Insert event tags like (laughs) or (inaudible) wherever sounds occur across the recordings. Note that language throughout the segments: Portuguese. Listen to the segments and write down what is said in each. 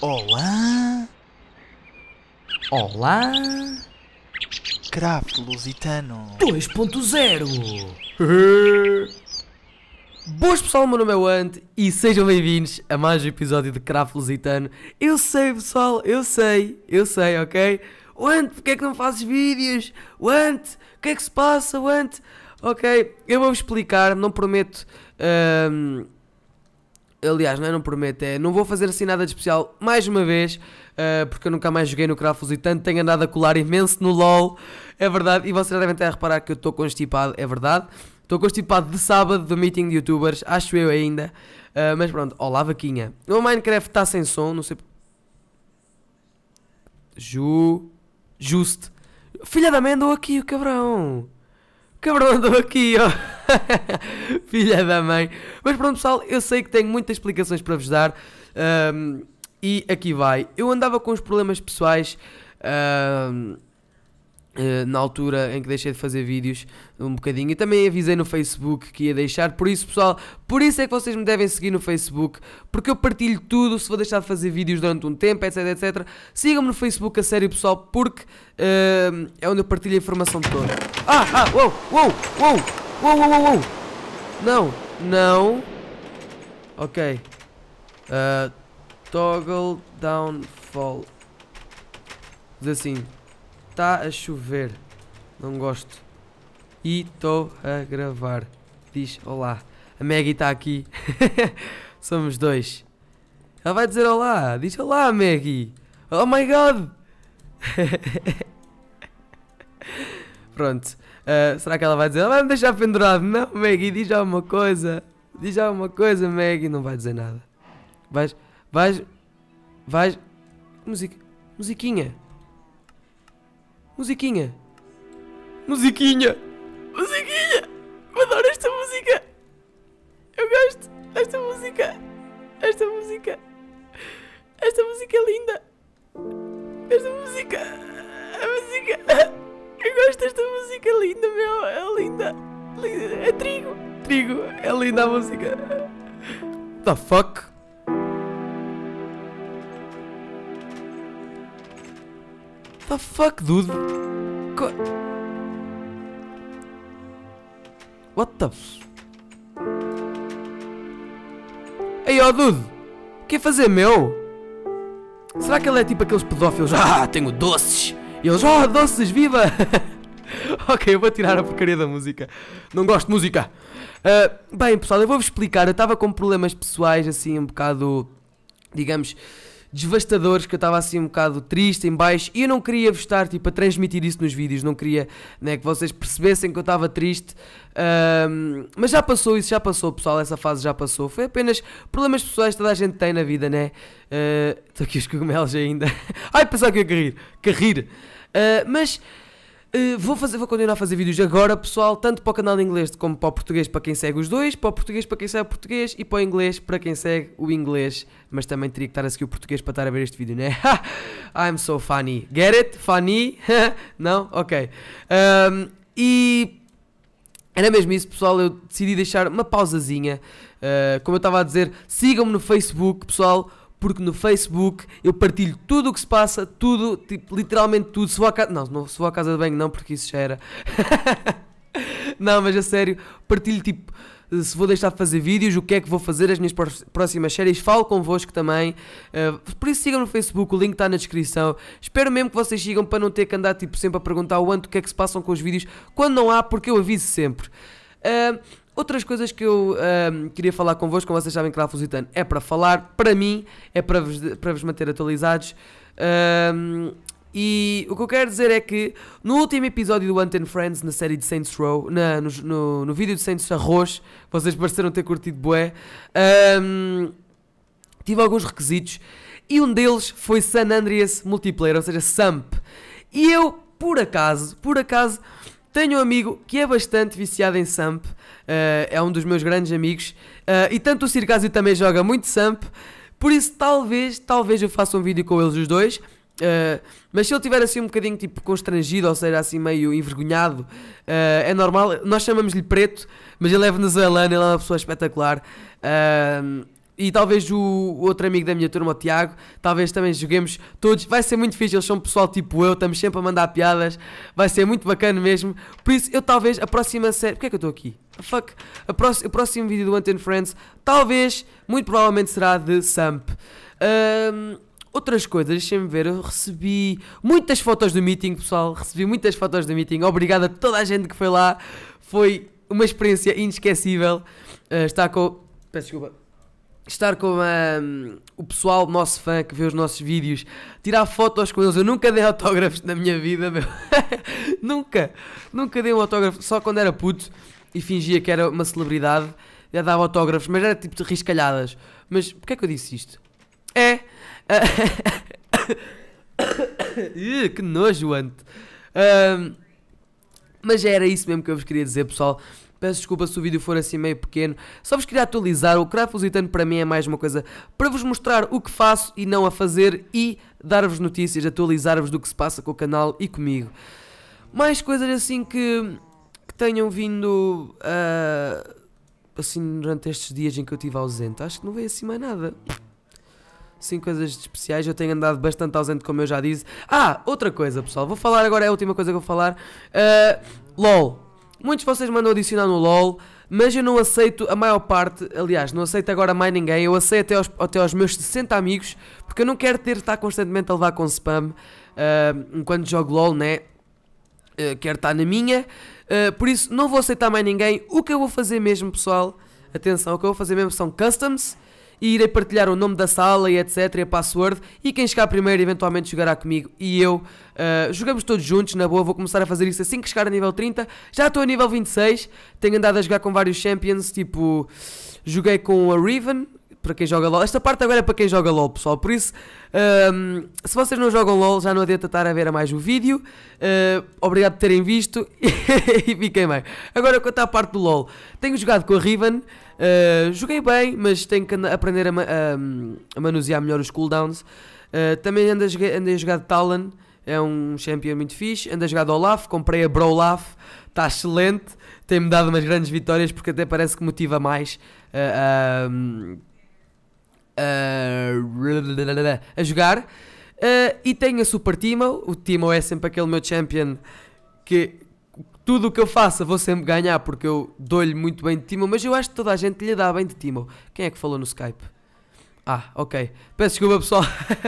Olá! Olá! Craft Lusitano 2.0 (laughs) Boas pessoal, meu nome é Ant e sejam bem-vindos a mais um episódio de Craft Lusitano Eu sei pessoal, eu sei, eu sei, ok? Ant, porque é que não fazes vídeos? Ant, o que é que se passa? Ant, ok, eu vou explicar, não prometo... Um, aliás, não, é, não prometo, é, não vou fazer assim nada de especial mais uma vez, uh, porque eu nunca mais joguei no Crafus e tanto tenho andado a colar imenso no LOL, é verdade, e vocês já devem até reparar que eu estou constipado, é verdade. Estou constipado de sábado do meeting de youtubers, acho eu ainda. Uh, mas pronto, olá vaquinha. O Minecraft está sem som, não sei. Ju. Just. Filha da mãe andou aqui, o cabrão. O cabrão andou aqui, ó. (laughs) Filha da mãe. Mas pronto, pessoal, eu sei que tenho muitas explicações para vos dar. Um, e aqui vai. Eu andava com os problemas pessoais. Um, eh, na altura em que deixei de fazer vídeos um bocadinho e também avisei no Facebook que ia deixar, por isso pessoal, por isso é que vocês me devem seguir no Facebook, porque eu partilho tudo, se vou deixar de fazer vídeos durante um tempo, etc, etc, sigam-me no Facebook a sério pessoal, porque é onde eu partilho a informação toda. Ah, ah, uou, uou, uou, Uou, uou, uou, Não, não. Ok. Uh, toggle downfall. Diz assim. Está a chover. Não gosto. E estou a gravar. Diz olá. A Maggie está aqui. (laughs) Somos dois. Ela vai dizer olá. Diz olá, Maggie. Oh my god. (laughs) Pronto. Uh, será que ela vai dizer, ela ah, vai-me deixar pendurado? Não, Maggie, diz alguma coisa. Diz alguma coisa, Maggie. Não vai dizer nada. Vais, vais, vais... Music, musiquinha. Musiquinha. Musiquinha. Musiquinha. Eu adoro esta música. Eu gosto desta música. Esta música. Esta música é linda. Esta música. A música. Eu gosto desta música linda, meu. É linda. É trigo. Trigo. É linda a música. The fuck? The fuck, dude? Co What the f... Ei, oh, dude! O que é fazer, meu? Será que ele é tipo aqueles pedófilos? (laughs) Ah, tenho doces! E eles, oh, doces, viva! (laughs) ok, eu vou tirar a porcaria da música. Não gosto de música. Uh, bem, pessoal, eu vou-vos explicar. Eu estava com problemas pessoais, assim, um bocado, digamos, devastadores que eu estava assim um bocado triste, em baixo, e eu não queria vos estar tipo, a transmitir isso nos vídeos, não queria né, que vocês percebessem que eu estava triste. Um, mas já passou isso, já passou, pessoal, essa fase já passou. Foi apenas problemas pessoais que toda a gente tem na vida, né? Estou uh, ah, aqui os cogumelos ainda. (laughs) Ai, pensava que ia carrir, carrir. Uh, ah, mas eh, vou, fazer, vou continuar a fazer vídeos agora, pessoal, tanto para o canal inglês como para o português para quem segue os dois, para o português para quem segue o português e para o inglês para quem segue o inglês, mas também teria que estar a seguir o português para estar a ver este vídeo, né? (laughs) I'm so funny. Get it? Funny? (laughs) Não? Ok. Um, e era mesmo isso, pessoal. Eu decidi deixar uma pausazinha. Uh, como eu estava a dizer, sigam-me no Facebook, pessoal porque no Facebook eu partilho tudo o que se passa, tudo, tipo, literalmente tudo. Se vou à casa. Não, não, se vou à casa de banho, não, porque isso já era. (laughs) não, mas a sério, partilho tipo se vou deixar de fazer vídeos, o que é que vou fazer, as minhas próximas séries, falo convosco também. Uh, por isso sigam no Facebook, o link está na descrição. Espero mesmo que vocês sigam para não ter que andar tipo, sempre a perguntar o ano, o que é que se passam com os vídeos, quando não há, porque eu aviso sempre. Uh, Outras coisas que eu queria falar convosco, como vocês sabem que lá Fusitano é para falar, para mim, é para vos, para vos manter atualizados. e o que eu quero dizer é que no último episódio do Anten Friends, na série de Saints Row, na, no, no, no, vídeo de Saints Arroz, vocês pareceram ter curtido bué, tive alguns requisitos e um deles foi San Andreas Multiplayer, ou seja, Samp. E eu, por acaso, por acaso, tenho um amigo que é bastante viciado em Samp. Uh, é um dos meus grandes amigos. Uh, e tanto o Circásio também joga muito Samp. Por isso, talvez, talvez eu faça um vídeo com eles os dois. Uh, mas se ele estiver assim um bocadinho tipo constrangido, ou seja, assim meio envergonhado, uh, é normal. Nós chamamos-lhe preto, mas ele é venezuelano, ele é uma pessoa espetacular. Uh, e talvez o outro amigo da minha turma, o Tiago, talvez também joguemos todos. Vai ser muito difícil, eles são pessoal tipo eu, estamos sempre a mandar piadas, vai ser muito bacana mesmo. Por isso, eu talvez, a próxima série. Porquê é que eu estou aqui? Fuck. A próxima, o próximo vídeo do Anten Friends, talvez, muito provavelmente será de Samp. Um, outras coisas, deixem-me ver, eu recebi muitas fotos do meeting, pessoal. Recebi muitas fotos do meeting. Obrigado a toda a gente que foi lá. Foi uma experiência inesquecível. Uh, está com. Peço desculpa estar com um, o pessoal nosso fã que vê os nossos vídeos, tirar fotos com eles. Eu nunca dei (laughs) autógrafos na minha vida, meu. (laughs) nunca, nunca dei um autógrafo, só quando era puto e fingia que era uma celebridade, já dava autógrafos, mas era tipo de riscalhadas. Mas porquê é que eu disse isto? É. uh, (coughs) que nojo, ante. Um, mas era isso mesmo que eu vos queria dizer, pessoal. Peço desculpa se o vídeo for assim meio pequeno. Só vos queria atualizar. O Craft Lusitano para mim é mais uma coisa para vos mostrar o que faço e não a fazer e dar-vos notícias, atualizar-vos do que se passa com o canal e comigo. Mais coisas assim que, que tenham vindo uh, assim durante estes dias em que eu estive ausente. Acho que não veio assim mais nada. Sim, coisas especiais. Eu tenho andado bastante ausente, como eu já disse. Ah, outra coisa, pessoal. Vou falar agora, é a última coisa que eu vou falar. Uh, LOL. Muitos de vocês mandam adicionar no LOL, mas eu não aceito a maior parte, aliás, não aceito agora mais ninguém, eu aceito até aos, até aos meus 60 amigos, porque eu não quero ter de estar constantemente a levar com spam uh, enquanto jogo LOL, né? Uh, quero estar na minha, uh, por isso não vou aceitar mais ninguém. O que eu vou fazer mesmo, pessoal, atenção, o que eu vou fazer mesmo são customs e irei partilhar o nome da sala e etc, e a password, e quem chegar primeiro eventualmente jogará comigo e eu. Uh, jogamos todos juntos, na boa, vou começar a fazer isso assim que chegar a nível 30. Já estou a nível 26, tenho andado a jogar com vários champions, tipo, joguei com a Riven, para quem joga LOL. Esta parte agora é para quem joga LOL, pessoal. Por isso, um, ehm, se vocês não jogam LOL, já não adianta estar a ver a mais o vídeo. Uh, obrigado por terem visto (laughs) e fiquem bem. Agora, quanto à parte do LOL, tenho jogado com a Riven. Uh, joguei bem, mas tenho que aprender a, ma a, hum, a manusear melhor os cooldowns. Uh, também andei a, jogar, andei a jogar de Talon, é um champion muito fixe. Andei a jogar de Olaf, comprei a Bro Olaf, está excelente. Tem-me dado umas grandes vitórias porque até parece que motiva mais uh, a jogar. Ah, e tenho a Super Timo, o Timo é sempre aquele meu champion que tudo o que eu faça vou sempre ganhar porque eu dou-lhe muito bem de Timo, mas eu acho que toda a gente lhe dá bem de Timo. Quem é que falou no Skype? Ah, ok. Peço desculpa, pessoal.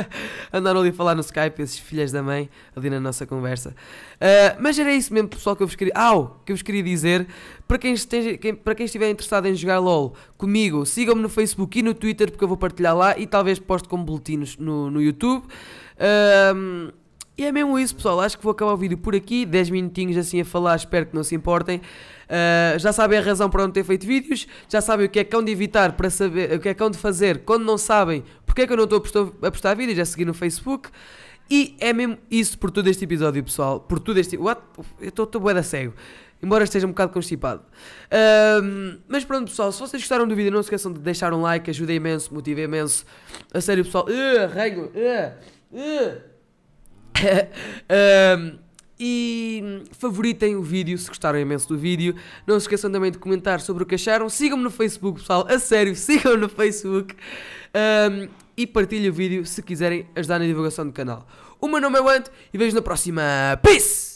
(laughs) Andaram ali a falar no Skype, esses filhas da mãe, ali na nossa conversa. Uh, mas era isso mesmo, pessoal, que eu vos queria. Ah, que eu vos queria dizer. Para quem, esteja, quem, para quem estiver interessado em jogar LOL comigo, sigam-me no Facebook e no Twitter, porque eu vou partilhar lá e talvez poste como boletins no, no YouTube. Uh, e é mesmo isso, pessoal. Acho que vou acabar o vídeo por aqui. 10 minutinhos assim a falar, espero que não se importem. Uh, já sabem a razão para não ter feito vídeos, já sabem o que é que de evitar para saber, o que é que de fazer quando não sabem porque é que eu não estou a postar, a postar vídeos, a é seguir no Facebook. E é mesmo isso por todo este episódio, pessoal. Por todo este. What? Eu estou bué da cego. Embora esteja um bocado constipado. Um, ah, mas pronto, pessoal. Se vocês gostaram do vídeo, não se esqueçam de deixar um like. Ajuda imenso, motiva imenso. A sério, pessoal. Uh, arranho. Uh, uh um, e favoritem o vídeo se gostaram imenso do vídeo. Não se esqueçam também de comentar sobre o que acharam. Sigam-me no Facebook, pessoal. A sério, (laughs) sigam-me no Facebook. Um, e partilhem o vídeo se quiserem ajudar na divulgação do canal. O meu nome é Ant e vejo na próxima. Peace!